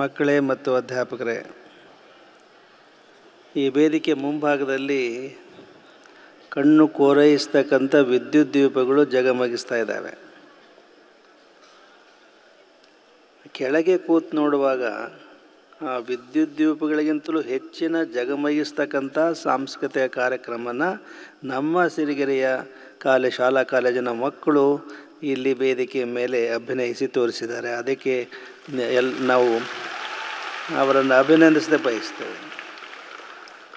ಮಕ್ಕಳೇ ಮತ್ತು ಅಧ್ಯಾಪಕರೇ ಈ ವೇದಿಕೆ ಮುಂಭಾಗದಲ್ಲಿ ಕಣ್ಣು ಕೋರೈಸ್ತಕ್ಕಂಥ ವಿದ್ಯುತ್ ದೀಪಗಳು ಜಗಮಗಿಸ್ತಾ ಇದ್ದಾವೆ ಕೆಳಗೆ ಕೂತು ನೋಡುವಾಗ ಆ ವಿದ್ಯುತ್ ದೀಪಗಳಿಗಿಂತಲೂ ಹೆಚ್ಚಿನ ಜಗಮಗಿಸ್ತಕ್ಕಂಥ ಸಾಂಸ್ಕೃತಿಕ ಕಾರ್ಯಕ್ರಮನ ನಮ್ಮ ಸಿರಿಗೆರೆಯ ಕಾಲೇಜು ಶಾಲಾ ಕಾಲೇಜಿನ ಮಕ್ಕಳು ಇಲ್ಲಿ ವೇದಿಕೆಯ ಮೇಲೆ ಅಭಿನಯಿಸಿ ತೋರಿಸಿದ್ದಾರೆ ಅದಕ್ಕೆ ಎಲ್ ನಾವು ಅವರನ್ನು ಅಭಿನಂದಿಸದೆ ಬಯಸ್ತೇವೆ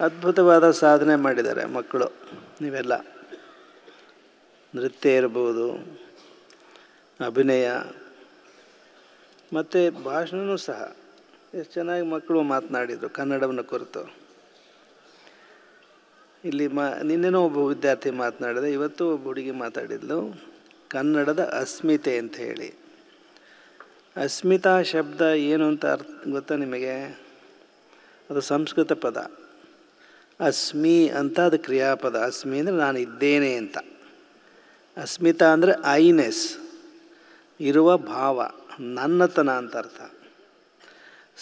ಅದ್ಭುತವಾದ ಸಾಧನೆ ಮಾಡಿದ್ದಾರೆ ಮಕ್ಕಳು ನೀವೆಲ್ಲ ನೃತ್ಯ ಇರ್ಬೋದು ಅಭಿನಯ ಮತ್ತು ಭಾಷಣವೂ ಸಹ ಎಷ್ಟು ಚೆನ್ನಾಗಿ ಮಕ್ಕಳು ಮಾತನಾಡಿದರು ಕನ್ನಡವನ್ನು ಕುರಿತು ಇಲ್ಲಿ ಮಾ ನಿನ್ನೆನೂ ಒಬ್ಬ ವಿದ್ಯಾರ್ಥಿ ಮಾತನಾಡಿದೆ ಇವತ್ತು ಒಬ್ಬ ಹುಡುಗಿ ಮಾತಾಡಿದ್ಲು ಕನ್ನಡದ ಅಸ್ಮಿತೆ ಅಂತ ಹೇಳಿ ಅಸ್ಮಿತಾ ಶಬ್ದ ಏನು ಅಂತ ಅರ್ಥ ಗೊತ್ತಾ ನಿಮಗೆ ಅದು ಸಂಸ್ಕೃತ ಪದ ಅಸ್ಮಿ ಅಂತ ಅದು ಕ್ರಿಯಾಪದ ಅಸ್ಮಿ ಅಂದರೆ ನಾನು ಇದ್ದೇನೆ ಅಂತ ಅಸ್ಮಿತಾ ಅಂದರೆ ಐನೆಸ್ ಇರುವ ಭಾವ ನನ್ನತನ ಅಂತ ಅರ್ಥ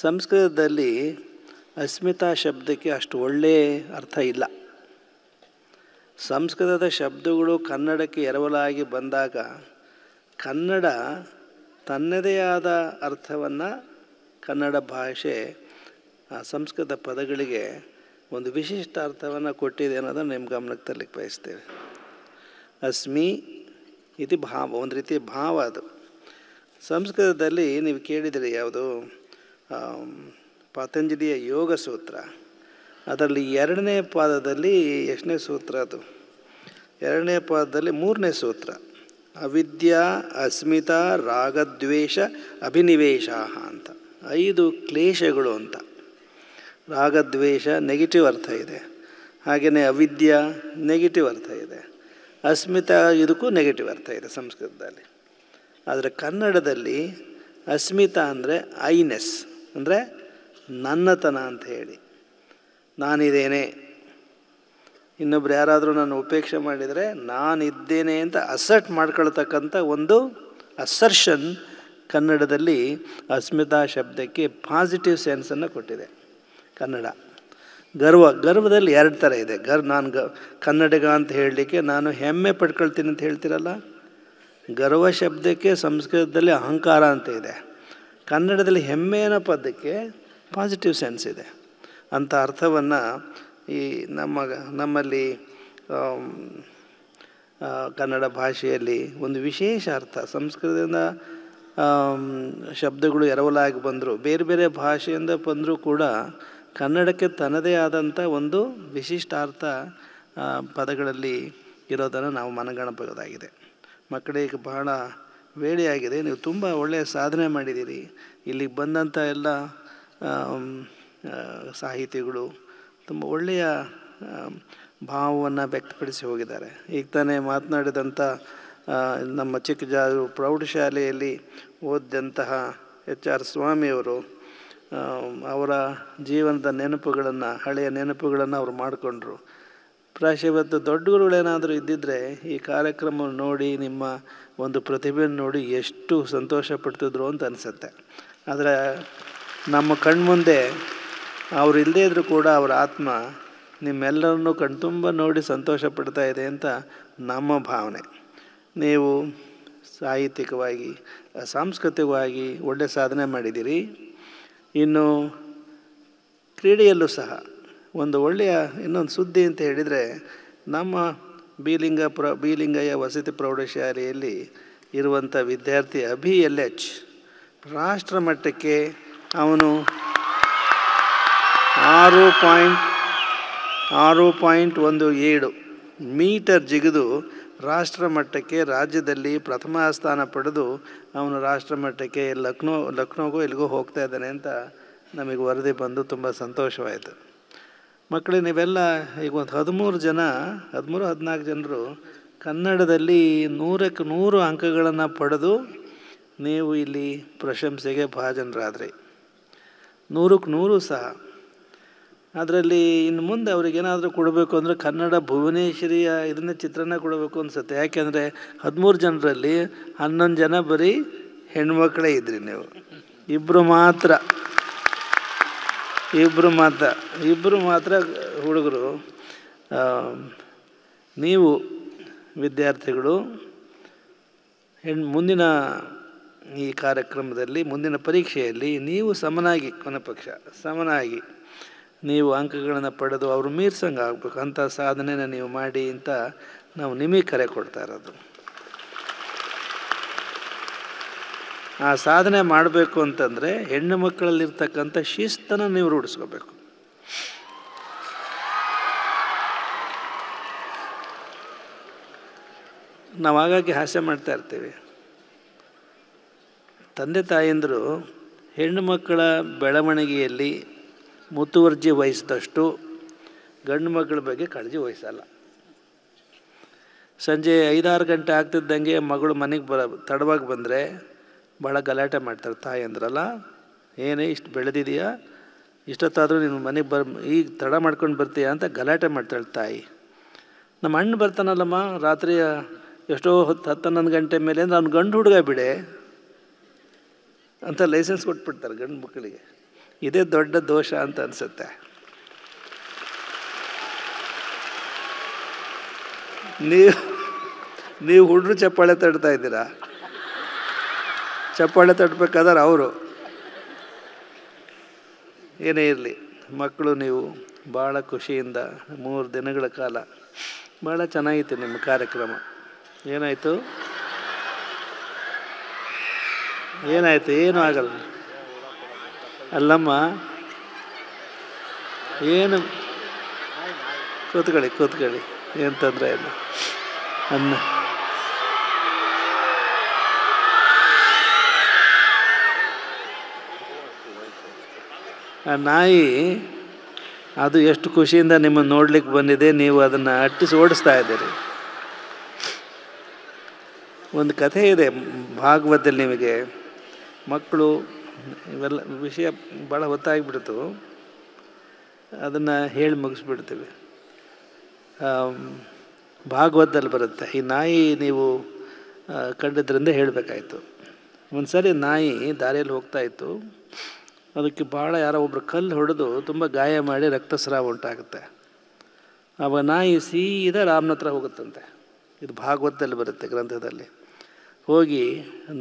ಸಂಸ್ಕೃತದಲ್ಲಿ ಅಸ್ಮಿತಾ ಶಬ್ದಕ್ಕೆ ಅಷ್ಟು ಒಳ್ಳೆಯ ಅರ್ಥ ಇಲ್ಲ ಸಂಸ್ಕೃತದ ಶಬ್ದಗಳು ಕನ್ನಡಕ್ಕೆ ಎರವಲಾಗಿ ಬಂದಾಗ ಕನ್ನಡ ತನ್ನದೇ ಆದ ಅರ್ಥವನ್ನು ಕನ್ನಡ ಭಾಷೆ ಆ ಸಂಸ್ಕೃತ ಪದಗಳಿಗೆ ಒಂದು ವಿಶಿಷ್ಟ ಅರ್ಥವನ್ನು ಕೊಟ್ಟಿದೆ ಅನ್ನೋದನ್ನು ನಿಮ್ಮ ಗಮನಕ್ಕೆ ತರಲಿಕ್ಕೆ ಬಯಸ್ತೇವೆ ಅಸ್ಮಿ ಇದು ಭಾವ ಒಂದು ರೀತಿಯ ಭಾವ ಅದು ಸಂಸ್ಕೃತದಲ್ಲಿ ನೀವು ಕೇಳಿದರೆ ಯಾವುದು ಪತಂಜಲಿಯ ಯೋಗ ಸೂತ್ರ ಅದರಲ್ಲಿ ಎರಡನೇ ಪಾದದಲ್ಲಿ ಎಷ್ಟನೇ ಸೂತ್ರ ಅದು ಎರಡನೇ ಪಾದದಲ್ಲಿ ಮೂರನೇ ಸೂತ್ರ ಅವಿದ್ಯಾ ಅಸ್ಮಿತಾ ರಾಗದ್ವೇಷ ಅಭಿನಿವೇಶ ಅಂತ ಐದು ಕ್ಲೇಶಗಳು ಅಂತ ರಾಗದ್ವೇಷ ನೆಗೆಟಿವ್ ಅರ್ಥ ಇದೆ ಹಾಗೆಯೇ ಅವಿದ್ಯಾ ನೆಗೆಟಿವ್ ಅರ್ಥ ಇದೆ ಅಸ್ಮಿತಾ ಇದಕ್ಕೂ ನೆಗೆಟಿವ್ ಅರ್ಥ ಇದೆ ಸಂಸ್ಕೃತದಲ್ಲಿ ಆದರೆ ಕನ್ನಡದಲ್ಲಿ ಅಸ್ಮಿತಾ ಅಂದರೆ ಐನೆಸ್ ಅಂದರೆ ನನ್ನತನ ಅಂತ ಹೇಳಿ ನಾನಿದ್ದೇನೆ ಇನ್ನೊಬ್ರು ಯಾರಾದರೂ ನಾನು ಉಪೇಕ್ಷೆ ಮಾಡಿದರೆ ನಾನಿದ್ದೇನೆ ಅಂತ ಅಸರ್ಟ್ ಮಾಡ್ಕೊಳ್ತಕ್ಕಂಥ ಒಂದು ಅಸರ್ಷನ್ ಕನ್ನಡದಲ್ಲಿ ಅಸ್ಮಿತಾ ಶಬ್ದಕ್ಕೆ ಪಾಸಿಟಿವ್ ಸೆನ್ಸನ್ನು ಕೊಟ್ಟಿದೆ ಕನ್ನಡ ಗರ್ವ ಗರ್ವದಲ್ಲಿ ಎರಡು ಥರ ಇದೆ ಗರ್ ನಾನು ಗ ಕನ್ನಡಿಗ ಅಂತ ಹೇಳಲಿಕ್ಕೆ ನಾನು ಹೆಮ್ಮೆ ಪಡ್ಕೊಳ್ತೀನಿ ಅಂತ ಹೇಳ್ತಿರಲ್ಲ ಗರ್ವ ಶಬ್ದಕ್ಕೆ ಸಂಸ್ಕೃತದಲ್ಲಿ ಅಹಂಕಾರ ಅಂತ ಇದೆ ಕನ್ನಡದಲ್ಲಿ ಹೆಮ್ಮೆಯ ಪದಕ್ಕೆ ಪಾಸಿಟಿವ್ ಸೆನ್ಸ್ ಇದೆ ಅಂತ ಅರ್ಥವನ್ನು ಈ ನಮ್ಮ ನಮ್ಮಲ್ಲಿ ಕನ್ನಡ ಭಾಷೆಯಲ್ಲಿ ಒಂದು ವಿಶೇಷ ಅರ್ಥ ಸಂಸ್ಕೃತದಿಂದ ಶಬ್ದಗಳು ಎರವಲಾಗಿ ಬಂದರು ಬೇರೆ ಬೇರೆ ಭಾಷೆಯಿಂದ ಬಂದರೂ ಕೂಡ ಕನ್ನಡಕ್ಕೆ ತನ್ನದೇ ಆದಂಥ ಒಂದು ವಿಶಿಷ್ಟಾರ್ಥ ಪದಗಳಲ್ಲಿ ಇರೋದನ್ನು ನಾವು ಮನಗಣಬಹುದಾಗಿದೆ ಮಕ್ಕಳಿಗೆ ಬಹಳ ವೇಳೆಯಾಗಿದೆ ನೀವು ತುಂಬ ಒಳ್ಳೆಯ ಸಾಧನೆ ಮಾಡಿದ್ದೀರಿ ಇಲ್ಲಿಗೆ ಬಂದಂಥ ಎಲ್ಲ ಸಾಹಿತಿಗಳು ತುಂಬ ಒಳ್ಳೆಯ ಭಾವವನ್ನು ವ್ಯಕ್ತಪಡಿಸಿ ಹೋಗಿದ್ದಾರೆ ಈಗ ತಾನೇ ಮಾತನಾಡಿದಂಥ ನಮ್ಮ ಚಿಕ್ಕಜಾರು ಪ್ರೌಢಶಾಲೆಯಲ್ಲಿ ಓದಿದಂತಹ ಎಚ್ ಆರ್ ಸ್ವಾಮಿಯವರು ಅವರ ಜೀವನದ ನೆನಪುಗಳನ್ನು ಹಳೆಯ ನೆನಪುಗಳನ್ನು ಅವರು ಮಾಡಿಕೊಂಡ್ರು ಪ್ರಾಯಶಃ ಇವತ್ತು ದೊಡ್ಡ ಇದ್ದಿದ್ದರೆ ಈ ಕಾರ್ಯಕ್ರಮ ನೋಡಿ ನಿಮ್ಮ ಒಂದು ಪ್ರತಿಭೆಯನ್ನು ನೋಡಿ ಎಷ್ಟು ಸಂತೋಷ ಪಡ್ತಿದ್ರು ಅಂತ ಅನಿಸುತ್ತೆ ಆದರೆ ನಮ್ಮ ಕಣ್ಮುಂದೆ ಅವರು ಇಲ್ಲದೇ ಇದ್ದರೂ ಕೂಡ ಅವರ ಆತ್ಮ ನಿಮ್ಮೆಲ್ಲರನ್ನೂ ಕಣ್ತುಂಬ ನೋಡಿ ಸಂತೋಷ ಪಡ್ತಾ ಇದೆ ಅಂತ ನಮ್ಮ ಭಾವನೆ ನೀವು ಸಾಹಿತ್ಯಿಕವಾಗಿ ಸಾಂಸ್ಕೃತಿಕವಾಗಿ ಒಳ್ಳೆ ಸಾಧನೆ ಮಾಡಿದ್ದೀರಿ ಇನ್ನು ಕ್ರೀಡೆಯಲ್ಲೂ ಸಹ ಒಂದು ಒಳ್ಳೆಯ ಇನ್ನೊಂದು ಸುದ್ದಿ ಅಂತ ಹೇಳಿದರೆ ನಮ್ಮ ಬೀಲಿಂಗ ಪ್ರ ಬೀಲಿಂಗಯ್ಯ ವಸತಿ ಪ್ರೌಢಶಾಲೆಯಲ್ಲಿ ಇರುವಂಥ ವಿದ್ಯಾರ್ಥಿ ಅಭಿ ಎಲ್ ಎಚ್ ರಾಷ್ಟ್ರ ಮಟ್ಟಕ್ಕೆ ಅವನು ಆರು ಪಾಯಿಂಟ್ ಆರು ಪಾಯಿಂಟ್ ಒಂದು ಏಳು ಮೀಟರ್ ಜಿಗಿದು ರಾಷ್ಟ್ರ ಮಟ್ಟಕ್ಕೆ ರಾಜ್ಯದಲ್ಲಿ ಪ್ರಥಮ ಸ್ಥಾನ ಪಡೆದು ಅವನು ರಾಷ್ಟ್ರ ಮಟ್ಟಕ್ಕೆ ಲಕ್ನೋ ಲಕ್ನೋಗೋ ಎಲ್ಲಿಗೋ ಹೋಗ್ತಾ ಇದ್ದಾನೆ ಅಂತ ನಮಗೆ ವರದಿ ಬಂದು ತುಂಬ ಸಂತೋಷವಾಯಿತು ಮಕ್ಕಳು ನೀವೆಲ್ಲ ಈಗ ಒಂದು ಹದಿಮೂರು ಜನ ಹದಿಮೂರು ಹದಿನಾಲ್ಕು ಜನರು ಕನ್ನಡದಲ್ಲಿ ನೂರಕ್ಕೆ ನೂರು ಅಂಕಗಳನ್ನು ಪಡೆದು ನೀವು ಇಲ್ಲಿ ಪ್ರಶಂಸೆಗೆ ಭಾಜನರಾದ್ರಿ ನೂರಕ್ಕೆ ನೂರು ಸಹ ಅದರಲ್ಲಿ ಇನ್ನು ಮುಂದೆ ಅವ್ರಿಗೇನಾದರೂ ಕೊಡಬೇಕು ಅಂದರೆ ಕನ್ನಡ ಭುವನೇಶ್ವರಿಯ ಇದನ್ನೇ ಚಿತ್ರನ ಕೊಡಬೇಕು ಅನಿಸುತ್ತೆ ಯಾಕೆಂದರೆ ಹದಿಮೂರು ಜನರಲ್ಲಿ ಹನ್ನೊಂದು ಜನ ಬರೀ ಹೆಣ್ಮಕ್ಳೇ ಇದ್ರಿ ನೀವು ಇಬ್ಬರು ಮಾತ್ರ ಇಬ್ಬರು ಮಾತ್ರ ಇಬ್ಬರು ಮಾತ್ರ ಹುಡುಗರು ನೀವು ವಿದ್ಯಾರ್ಥಿಗಳು ಹೆಣ್ಣು ಮುಂದಿನ ಈ ಕಾರ್ಯಕ್ರಮದಲ್ಲಿ ಮುಂದಿನ ಪರೀಕ್ಷೆಯಲ್ಲಿ ನೀವು ಸಮನಾಗಿ ಕೊನೆ ಪಕ್ಷ ಸಮನಾಗಿ ನೀವು ಅಂಕಗಳನ್ನು ಪಡೆದು ಅವರು ಮೀರ್ಸಂಗೆ ಆಗಬೇಕು ಅಂಥ ಸಾಧನೆನ ನೀವು ಮಾಡಿ ಅಂತ ನಾವು ನಿಮಗೆ ಕರೆ ಕೊಡ್ತಾ ಇರೋದು ಆ ಸಾಧನೆ ಮಾಡಬೇಕು ಅಂತಂದರೆ ಹೆಣ್ಣು ಮಕ್ಕಳಲ್ಲಿರ್ತಕ್ಕಂಥ ಶಿಸ್ತನ್ನು ನೀವು ರೂಢಿಸ್ಕೋಬೇಕು ನಾವು ಹಾಗಾಗಿ ಹಾಸ್ಯ ಮಾಡ್ತಾ ಇರ್ತೀವಿ ತಂದೆ ತಾಯಿಯಂದರು ಹೆಣ್ಣು ಮಕ್ಕಳ ಬೆಳವಣಿಗೆಯಲ್ಲಿ ಮುತುವರ್ಜಿ ವಹಿಸಿದಷ್ಟು ಗಂಡು ಮಕ್ಕಳ ಬಗ್ಗೆ ಕಾಳಜಿ ವಹಿಸಲ್ಲ ಸಂಜೆ ಐದಾರು ಗಂಟೆ ಆಗ್ತಿದ್ದಂಗೆ ಮಗಳು ಮನೆಗೆ ಬರ ತಡವಾಗಿ ಬಂದರೆ ಭಾಳ ಗಲಾಟೆ ಮಾಡ್ತಾರೆ ತಾಯಿ ಅಂದ್ರಲ್ಲ ಏನೇ ಇಷ್ಟು ಬೆಳೆದಿದೆಯಾ ಇಷ್ಟೊತ್ತಾದರೂ ನೀನು ಮನೆಗೆ ಬರ್ ಈಗ ತಡ ಮಾಡ್ಕೊಂಡು ಬರ್ತೀಯ ಅಂತ ಗಲಾಟೆ ಮಾಡ್ತಾಳೆ ತಾಯಿ ನಮ್ಮ ಅಣ್ಣ ಬರ್ತಾನಲ್ಲಮ್ಮ ರಾತ್ರಿ ಎಷ್ಟೋ ಹೊತ್ತು ಹತ್ತು ಹನ್ನೊಂದು ಗಂಟೆ ಮೇಲೆ ಅಂದರೆ ಅವ್ನು ಗಂಡು ಹುಡುಗ ಬಿಡೆ ಅಂತ ಲೈಸೆನ್ಸ್ ಕೊಟ್ಬಿಡ್ತಾರೆ ಗಂಡು ಮಕ್ಕಳಿಗೆ ಇದೇ ದೊಡ್ಡ ದೋಷ ಅಂತ ಅನಿಸುತ್ತೆ ನೀವು ನೀವು ಹುಡ್ರು ಚಪ್ಪಾಳೆ ತಡ್ತಾ ಇದ್ದೀರಾ ಚಪ್ಪಾಳೆ ತಡ್ಬೇಕಾದ್ರೆ ಅವರು ಏನೇ ಇರಲಿ ಮಕ್ಕಳು ನೀವು ಭಾಳ ಖುಷಿಯಿಂದ ಮೂರು ದಿನಗಳ ಕಾಲ ಭಾಳ ಚೆನ್ನಾಗಿತ್ತು ನಿಮ್ಮ ಕಾರ್ಯಕ್ರಮ ಏನಾಯಿತು ಏನಾಯಿತು ಏನೂ ಆಗಲ್ಲ ಅಲ್ಲಮ್ಮ ಏನು ಕೂತ್ಕೊಳ್ಳಿ ಕೂತ್ಕೊಳ್ಳಿ ಏನು ತೊಂದರೆ ಇಲ್ಲ ಅನ್ನ ಆ ನಾಯಿ ಅದು ಎಷ್ಟು ಖುಷಿಯಿಂದ ನಿಮ್ಮನ್ನು ನೋಡ್ಲಿಕ್ಕೆ ಬಂದಿದೆ ನೀವು ಅದನ್ನು ಅಟ್ಟಿಸಿ ಓಡಿಸ್ತಾ ಇದ್ದೀರಿ ಒಂದು ಕಥೆ ಇದೆ ಭಾಗವತದಲ್ಲಿ ನಿಮಗೆ ಮಕ್ಕಳು ಇವೆಲ್ಲ ವಿಷಯ ಭಾಳ ಹೊತ್ತಾಗಿಬಿಡ್ತು ಅದನ್ನು ಹೇಳಿ ಮುಗಿಸ್ಬಿಡ್ತೀವಿ ಭಾಗವತದಲ್ಲಿ ಬರುತ್ತೆ ಈ ನಾಯಿ ನೀವು ಕಂಡಿದ್ದರಿಂದ ಹೇಳಬೇಕಾಯ್ತು ಒಂದು ಸರಿ ನಾಯಿ ದಾರಿಯಲ್ಲಿ ಹೋಗ್ತಾಯಿತ್ತು ಅದಕ್ಕೆ ಭಾಳ ಯಾರೋ ಒಬ್ಬರು ಕಲ್ಲು ಹೊಡೆದು ತುಂಬ ಗಾಯ ಮಾಡಿ ರಕ್ತಸ್ರಾವ ಉಂಟಾಗುತ್ತೆ ಆವಾಗ ನಾಯಿ ಸೀದಾ ರಾಮನ ಹತ್ರ ಹೋಗುತ್ತಂತೆ ಇದು ಭಾಗವತದಲ್ಲಿ ಬರುತ್ತೆ ಗ್ರಂಥದಲ್ಲಿ ಹೋಗಿ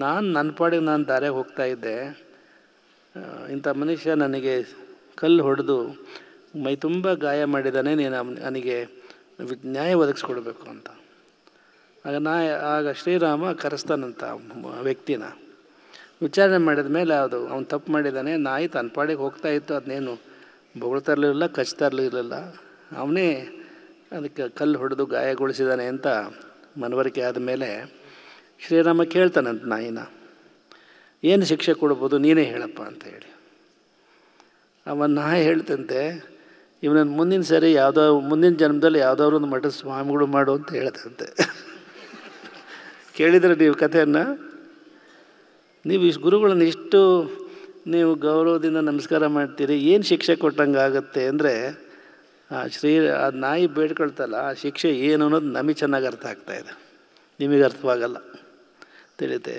ನಾನು ನನ್ನ ಪಾಡಿಗೆ ನಾನು ಹೋಗ್ತಾ ಹೋಗ್ತಾಯಿದ್ದೆ ಇಂಥ ಮನುಷ್ಯ ನನಗೆ ಕಲ್ಲು ಹೊಡೆದು ಮೈ ತುಂಬ ಗಾಯ ಮಾಡಿದ್ದಾನೆ ನೀನು ನನಗೆ ನ್ಯಾಯ ಒದಗಿಸ್ಕೊಡ್ಬೇಕು ಅಂತ ಆಗ ನಾ ಆಗ ಶ್ರೀರಾಮ ಕರೆಸ್ತಾನಂತ ವ್ಯಕ್ತಿನ ವಿಚಾರಣೆ ಮಾಡಿದ ಮೇಲೆ ಅದು ಅವನು ತಪ್ಪು ಮಾಡಿದ್ದಾನೆ ನಾಯಿ ತನ್ನ ಪಾಡಿಗೆ ಹೋಗ್ತಾ ಇತ್ತು ಅದನ್ನೇನು ಬೊಗಳ್ತಾ ಇರಲಿಲ್ಲ ಕಚ್ತಾ ಅವನೇ ಅದಕ್ಕೆ ಕಲ್ಲು ಹೊಡೆದು ಗಾಯಗೊಳಿಸಿದ್ದಾನೆ ಅಂತ ಮನವರಿಕೆ ಆದ ಮೇಲೆ ಶ್ರೀರಾಮ ಕೇಳ್ತಾನಂತ ನಾಯಿನ ಏನು ಶಿಕ್ಷೆ ಕೊಡ್ಬೋದು ನೀನೇ ಹೇಳಪ್ಪ ಅಂತ ಹೇಳಿ ಅವ ನಾ ಹೇಳ್ತಂತೆ ಇವನ ಮುಂದಿನ ಸರಿ ಯಾವುದೋ ಮುಂದಿನ ಜನ್ಮದಲ್ಲಿ ಯಾವುದಾದ್ರು ಒಂದು ಮಠದ ಸ್ವಾಮಿಗಳು ಮಾಡು ಅಂತ ಹೇಳ್ತಂತೆ ಕೇಳಿದ್ರೆ ನೀವು ಕಥೆಯನ್ನು ನೀವು ಇಷ್ಟು ಗುರುಗಳನ್ನು ಇಷ್ಟು ನೀವು ಗೌರವದಿಂದ ನಮಸ್ಕಾರ ಮಾಡ್ತೀರಿ ಏನು ಶಿಕ್ಷೆ ಕೊಟ್ಟಂಗೆ ಆಗುತ್ತೆ ಅಂದರೆ ಆ ಶ್ರೀ ಆ ನಾಯಿ ಬೇಡ್ಕೊಳ್ತಲ್ಲ ಆ ಶಿಕ್ಷೆ ಏನು ಅನ್ನೋದು ನಮಗೆ ಚೆನ್ನಾಗಿ ಅರ್ಥ ಆಗ್ತಾಯಿದೆ ನಿಮಗೆ ಅರ್ಥವಾಗಲ್ಲ ತಿಳಿತೆ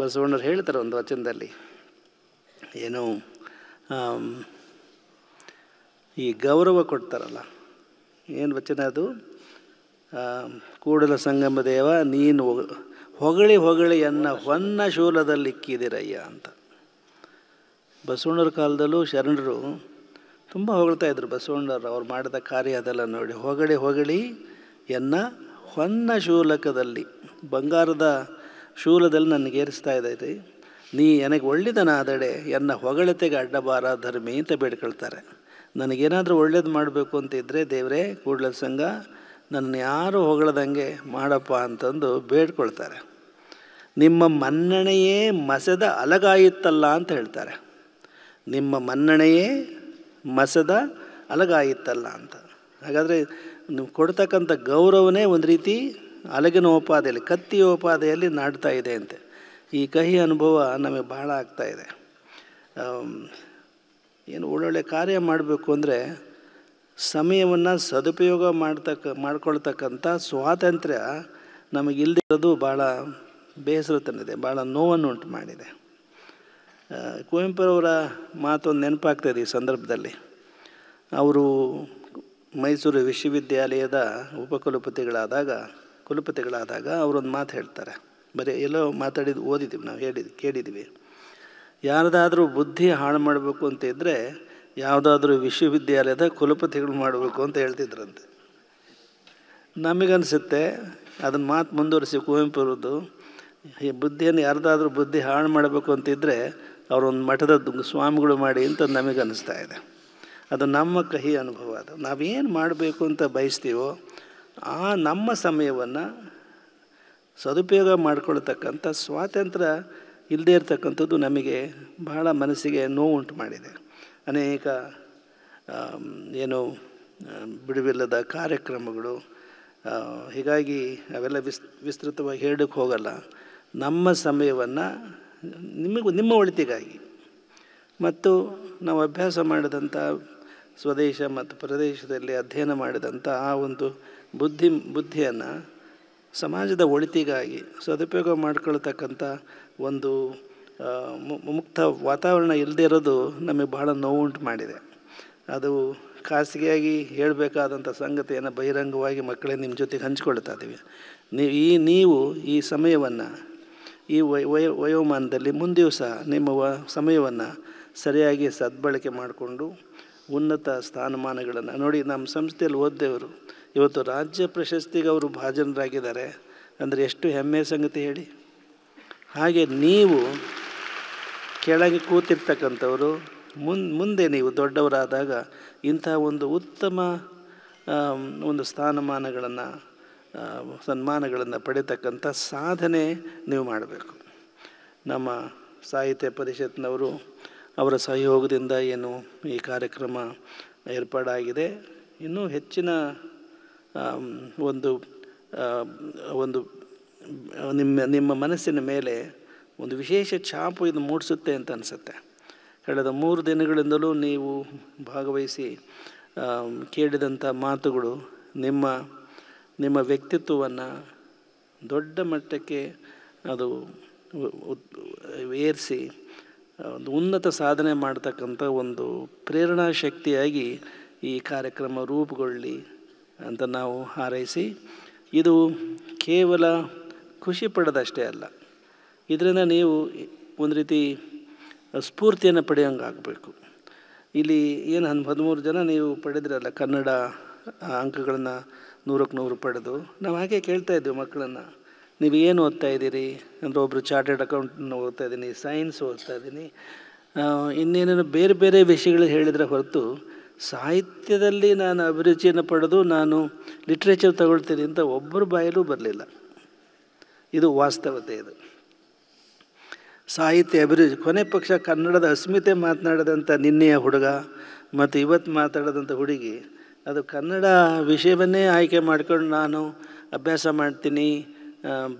ಬಸವಣ್ಣರು ಹೇಳ್ತಾರೆ ಒಂದು ವಚನದಲ್ಲಿ ಏನು ಈ ಗೌರವ ಕೊಡ್ತಾರಲ್ಲ ಏನು ವಚನ ಅದು ಕೂಡಲ ಸಂಗಮ ದೇವ ನೀನು ಹೊಗಳಿ ಹೊಗಳಿಯನ್ನು ಹೊನ್ನ ಶೂಲದಲ್ಲಿಕ್ಕಿದಿರಯ್ಯ ಅಂತ ಬಸವಣ್ಣರ ಕಾಲದಲ್ಲೂ ಶರಣರು ತುಂಬ ಹೊಗಳ್ತಾಯಿದ್ರು ಬಸವಣ್ಣರು ಅವ್ರು ಮಾಡಿದ ಕಾರ್ಯ ಅದೆಲ್ಲ ನೋಡಿ ಹೊಗಳಿ ಹೊಗಳಿ ಎನ್ನ ಹೊನ್ನ ಶೂಲಕದಲ್ಲಿ ಬಂಗಾರದ ಶೂಲದಲ್ಲಿ ನನಗೇರಿಸ್ತಾ ಇದ್ದೈತಿ ನೀ ನನಗೆ ಒಳ್ಳೆಯದನಾದಡೆ ಎನ್ನ ಹೊಗಳತೆಗೆ ಅಡ್ಡಬಾರ ಧರ್ಮಿ ಅಂತ ಬೇಡ್ಕೊಳ್ತಾರೆ ನನಗೇನಾದರೂ ಒಳ್ಳೇದು ಮಾಡಬೇಕು ಅಂತ ಇದ್ದರೆ ದೇವರೇ ಕೂಡಲ ಸಂಘ ನನ್ನ ಯಾರು ಹೊಗಳದಂಗೆ ಮಾಡಪ್ಪ ಅಂತಂದು ಬೇಡ್ಕೊಳ್ತಾರೆ ನಿಮ್ಮ ಮನ್ನಣೆಯೇ ಮಸದ ಅಲಗಾಯಿತ್ತಲ್ಲ ಅಂತ ಹೇಳ್ತಾರೆ ನಿಮ್ಮ ಮನ್ನಣೆಯೇ ಮಸದ ಅಲಗಾಯಿತ್ತಲ್ಲ ಅಂತ ಹಾಗಾದರೆ ನೀವು ಕೊಡ್ತಕ್ಕಂಥ ಗೌರವನೇ ಒಂದು ರೀತಿ ಅಲಗಿನ ಉಪಾದಿಯಲ್ಲಿ ಕತ್ತಿಯ ಉಪಾದಿಯಲ್ಲಿ ನಾಡ್ತಾ ಇದೆ ಅಂತೆ ಈ ಕಹಿ ಅನುಭವ ನಮಗೆ ಬಹಳ ಆಗ್ತಾ ಇದೆ ಏನು ಒಳ್ಳೊಳ್ಳೆ ಕಾರ್ಯ ಮಾಡಬೇಕು ಅಂದರೆ ಸಮಯವನ್ನು ಸದುಪಯೋಗ ಮಾಡ್ತಕ್ಕ ಮಾಡ್ಕೊಳ್ತಕ್ಕಂಥ ಸ್ವಾತಂತ್ರ್ಯ ಇರೋದು ಭಾಳ ಬೇಸರ ತಂದಿದೆ ಭಾಳ ನೋವನ್ನು ಉಂಟು ಮಾಡಿದೆ ಕುವೆಂಪುರವರ ಮಾತೊಂದು ನೆನಪಾಗ್ತದೆ ಈ ಸಂದರ್ಭದಲ್ಲಿ ಅವರು ಮೈಸೂರು ವಿಶ್ವವಿದ್ಯಾಲಯದ ಉಪಕುಲಪತಿಗಳಾದಾಗ ಕುಲಪತಿಗಳಾದಾಗ ಅವರೊಂದು ಮಾತು ಹೇಳ್ತಾರೆ ಬರೀ ಎಲ್ಲೋ ಮಾತಾಡಿದ್ದು ಓದಿದ್ದೀವಿ ನಾವು ಹೇಳಿದ್ ಕೇಳಿದ್ದೀವಿ ಯಾರದಾದರೂ ಬುದ್ಧಿ ಹಾಳು ಮಾಡಬೇಕು ಅಂತ ಇದ್ದರೆ ಯಾವುದಾದ್ರೂ ವಿಶ್ವವಿದ್ಯಾಲಯದ ಕುಲಪತಿಗಳು ಮಾಡಬೇಕು ಅಂತ ಹೇಳ್ತಿದ್ರಂತೆ ನಮಗನ್ಸುತ್ತೆ ಅದನ್ನು ಮಾತು ಮುಂದುವರಿಸಿ ಕುವೆಂಪುರದ್ದು ಈ ಬುದ್ಧಿಯನ್ನು ಯಾರ್ದಾದ್ರೂ ಬುದ್ಧಿ ಹಾಳು ಮಾಡಬೇಕು ಅಂತಿದ್ದರೆ ಅವರೊಂದು ಮಠದ ಸ್ವಾಮಿಗಳು ಮಾಡಿ ಅಂತ ನಮಗೆ ಇದೆ ಅದು ನಮ್ಮ ಕಹಿ ಅನುಭವ ಅದು ನಾವೇನು ಮಾಡಬೇಕು ಅಂತ ಬಯಸ್ತೀವೋ ಆ ನಮ್ಮ ಸಮಯವನ್ನು ಸದುಪಯೋಗ ಮಾಡಿಕೊಳ್ತಕ್ಕಂಥ ಸ್ವಾತಂತ್ರ್ಯ ಇಲ್ಲದೇ ಇರತಕ್ಕಂಥದ್ದು ನಮಗೆ ಬಹಳ ಮನಸ್ಸಿಗೆ ನೋವುಂಟು ಮಾಡಿದೆ ಅನೇಕ ಏನು ಬಿಡುವಿಲ್ಲದ ಕಾರ್ಯಕ್ರಮಗಳು ಹೀಗಾಗಿ ಅವೆಲ್ಲ ವಿಸ್ ವಿಸ್ತೃತವಾಗಿ ಹೇಳಕ್ಕೆ ಹೋಗಲ್ಲ ನಮ್ಮ ಸಮಯವನ್ನು ನಿಮಗೂ ನಿಮ್ಮ ಒಳಿತಿಗಾಗಿ ಮತ್ತು ನಾವು ಅಭ್ಯಾಸ ಮಾಡಿದಂಥ ಸ್ವದೇಶ ಮತ್ತು ಪ್ರದೇಶದಲ್ಲಿ ಅಧ್ಯಯನ ಮಾಡಿದಂಥ ಆ ಒಂದು ಬುದ್ಧಿ ಬುದ್ಧಿಯನ್ನು ಸಮಾಜದ ಒಳಿತಿಗಾಗಿ ಸದುಪಯೋಗ ಮಾಡ್ಕೊಳ್ತಕ್ಕಂಥ ಒಂದು ಮುಕ್ತ ವಾತಾವರಣ ಇಲ್ಲದೇ ಇರೋದು ನಮಗೆ ಬಹಳ ನೋವುಂಟು ಮಾಡಿದೆ ಅದು ಖಾಸಗಿಯಾಗಿ ಹೇಳಬೇಕಾದಂಥ ಸಂಗತಿಯನ್ನು ಬಹಿರಂಗವಾಗಿ ಮಕ್ಕಳೇ ನಿಮ್ಮ ಜೊತೆಗೆ ಹಂಚಿಕೊಳ್ತಾ ಇದ್ದೀವಿ ನೀವು ಈ ನೀವು ಈ ಸಮಯವನ್ನು ಈ ವಯ ವಯೋ ವಯೋಮಾನದಲ್ಲಿ ಮುಂದೆಯೂ ಸಹ ನಿಮ್ಮ ವ ಸಮಯವನ್ನು ಸರಿಯಾಗಿ ಸದ್ಬಳಕೆ ಮಾಡಿಕೊಂಡು ಉನ್ನತ ಸ್ಥಾನಮಾನಗಳನ್ನು ನೋಡಿ ನಮ್ಮ ಸಂಸ್ಥೆಯಲ್ಲಿ ಓದ್ದೇವರು ಇವತ್ತು ರಾಜ್ಯ ಪ್ರಶಸ್ತಿಗೆ ಅವರು ಭಾಜನರಾಗಿದ್ದಾರೆ ಅಂದರೆ ಎಷ್ಟು ಹೆಮ್ಮೆಯ ಸಂಗತಿ ಹೇಳಿ ಹಾಗೆ ನೀವು ಕೆಳಗೆ ಕೂತಿರ್ತಕ್ಕಂಥವರು ಮುನ್ ಮುಂದೆ ನೀವು ದೊಡ್ಡವರಾದಾಗ ಇಂಥ ಒಂದು ಉತ್ತಮ ಒಂದು ಸ್ಥಾನಮಾನಗಳನ್ನು ಸನ್ಮಾನಗಳನ್ನು ಪಡೀತಕ್ಕಂಥ ಸಾಧನೆ ನೀವು ಮಾಡಬೇಕು ನಮ್ಮ ಸಾಹಿತ್ಯ ಪರಿಷತ್ನವರು ಅವರ ಸಹಯೋಗದಿಂದ ಏನು ಈ ಕಾರ್ಯಕ್ರಮ ಏರ್ಪಾಡಾಗಿದೆ ಇನ್ನೂ ಹೆಚ್ಚಿನ ಒಂದು ಒಂದು ನಿಮ್ಮ ನಿಮ್ಮ ಮನಸ್ಸಿನ ಮೇಲೆ ಒಂದು ವಿಶೇಷ ಛಾಪು ಇದು ಮೂಡಿಸುತ್ತೆ ಅಂತ ಅನಿಸುತ್ತೆ ಕಳೆದ ಮೂರು ದಿನಗಳಿಂದಲೂ ನೀವು ಭಾಗವಹಿಸಿ ಕೇಳಿದಂಥ ಮಾತುಗಳು ನಿಮ್ಮ ನಿಮ್ಮ ವ್ಯಕ್ತಿತ್ವವನ್ನು ದೊಡ್ಡ ಮಟ್ಟಕ್ಕೆ ಅದು ಏರಿಸಿ ಒಂದು ಉನ್ನತ ಸಾಧನೆ ಮಾಡ್ತಕ್ಕಂಥ ಒಂದು ಪ್ರೇರಣಾ ಶಕ್ತಿಯಾಗಿ ಈ ಕಾರ್ಯಕ್ರಮ ರೂಪುಗೊಳ್ಳಿ ಅಂತ ನಾವು ಹಾರೈಸಿ ಇದು ಕೇವಲ ಖುಷಿ ಪಡೆದಷ್ಟೇ ಅಲ್ಲ ಇದರಿಂದ ನೀವು ಒಂದು ರೀತಿ ಸ್ಫೂರ್ತಿಯನ್ನು ಪಡೆಯೋಂಗಾಗಬೇಕು ಇಲ್ಲಿ ಏನು ಹನ್ ಹದಿಮೂರು ಜನ ನೀವು ಪಡೆದಿರಲ್ಲ ಕನ್ನಡ ಅಂಕಗಳನ್ನು ನೂರಕ್ಕೆ ನೂರು ಪಡೆದು ನಾವು ಹಾಗೆ ಕೇಳ್ತಾ ಇದ್ದೀವಿ ಮಕ್ಕಳನ್ನು ನೀವು ಏನು ಓದ್ತಾ ಇದ್ದೀರಿ ಅಂದರೆ ಒಬ್ಬರು ಚಾರ್ಟೆಡ್ ಅಕೌಂಟನ್ನು ಓದ್ತಾ ಇದ್ದೀನಿ ಸೈನ್ಸ್ ಓದ್ತಾ ಇದ್ದೀನಿ ಇನ್ನೇನೇನು ಬೇರೆ ಬೇರೆ ವಿಷಯಗಳು ಹೇಳಿದರೆ ಹೊರತು ಸಾಹಿತ್ಯದಲ್ಲಿ ನಾನು ಅಭಿರುಚಿಯನ್ನು ಪಡೆದು ನಾನು ಲಿಟ್ರೇಚರ್ ತಗೊಳ್ತೀನಿ ಅಂತ ಒಬ್ಬರು ಬಾಯಲ್ಲೂ ಬರಲಿಲ್ಲ ಇದು ವಾಸ್ತವತೆ ಇದು ಸಾಹಿತ್ಯ ಅಭಿರುಚಿ ಕೊನೆ ಪಕ್ಷ ಕನ್ನಡದ ಅಸ್ಮಿತೆ ಮಾತನಾಡಿದಂಥ ನಿನ್ನೆಯ ಹುಡುಗ ಮತ್ತು ಇವತ್ತು ಮಾತಾಡೋದಂಥ ಹುಡುಗಿ ಅದು ಕನ್ನಡ ವಿಷಯವನ್ನೇ ಆಯ್ಕೆ ಮಾಡ್ಕೊಂಡು ನಾನು ಅಭ್ಯಾಸ ಮಾಡ್ತೀನಿ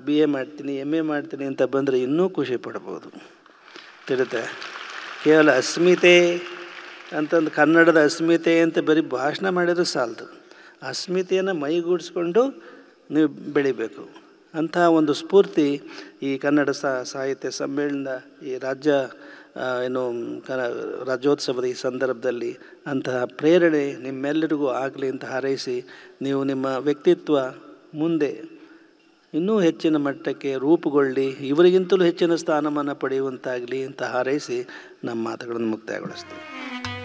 ಬಿ ಎ ಮಾಡ್ತೀನಿ ಎಮ್ ಎ ಮಾಡ್ತೀನಿ ಅಂತ ಬಂದರೆ ಇನ್ನೂ ಖುಷಿ ಪಡ್ಬೋದು ತಿಳಿತೆ ಕೇವಲ ಅಸ್ಮಿತೆ ಅಂತಂದು ಕನ್ನಡದ ಅಸ್ಮಿತೆ ಅಂತ ಬರೀ ಭಾಷಣ ಮಾಡಿದ್ರೆ ಸಾಲದು ಅಸ್ಮಿತೆಯನ್ನು ಮೈಗೂಡಿಸ್ಕೊಂಡು ನೀವು ಬೆಳಿಬೇಕು ಅಂತಹ ಒಂದು ಸ್ಫೂರ್ತಿ ಈ ಕನ್ನಡ ಸಾಹಿತ್ಯ ಸಮ್ಮೇಳನದ ಈ ರಾಜ್ಯ ಏನು ಕ ರಾಜ್ಯೋತ್ಸವದ ಈ ಸಂದರ್ಭದಲ್ಲಿ ಅಂತಹ ಪ್ರೇರಣೆ ನಿಮ್ಮೆಲ್ಲರಿಗೂ ಆಗಲಿ ಅಂತ ಹಾರೈಸಿ ನೀವು ನಿಮ್ಮ ವ್ಯಕ್ತಿತ್ವ ಮುಂದೆ ಇನ್ನೂ ಹೆಚ್ಚಿನ ಮಟ್ಟಕ್ಕೆ ರೂಪುಗೊಳ್ಳಿ ಇವರಿಗಿಂತಲೂ ಹೆಚ್ಚಿನ ಸ್ಥಾನಮಾನ ಪಡೆಯುವಂತಾಗಲಿ ಅಂತ ಹಾರೈಸಿ ನಮ್ಮ ಮಾತುಗಳನ್ನು ಮುಕ್ತಾಯಗೊಳಿಸ್ತೀವಿ